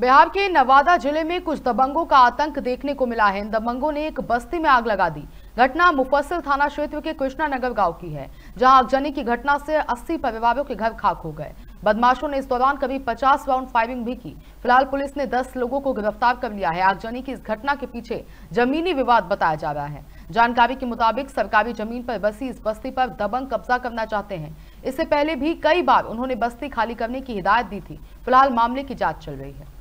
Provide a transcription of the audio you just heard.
बिहार के नवादा जिले में कुछ दबंगों का आतंक देखने को मिला है इन दबंगों ने एक बस्ती में आग लगा दी घटना मुफस्सिल थाना क्षेत्र के कृष्णा नगर गांव की है जहां आगजनी की घटना से 80 परिवारों के घर खाक हो गए बदमाशों ने इस दौरान कभी 50 राउंड फायरिंग भी की फिलहाल पुलिस ने 10 लोगों को गिरफ्तार कर लिया है आगजनी की इस घटना के पीछे जमीनी विवाद बताया जा रहा है जानकारी के मुताबिक सरकारी जमीन पर बसी इस बस्ती पर दबंग कब्जा करना चाहते हैं इससे पहले भी कई बार उन्होंने बस्ती खाली करने की हिदायत दी थी फिलहाल मामले की जाँच चल रही है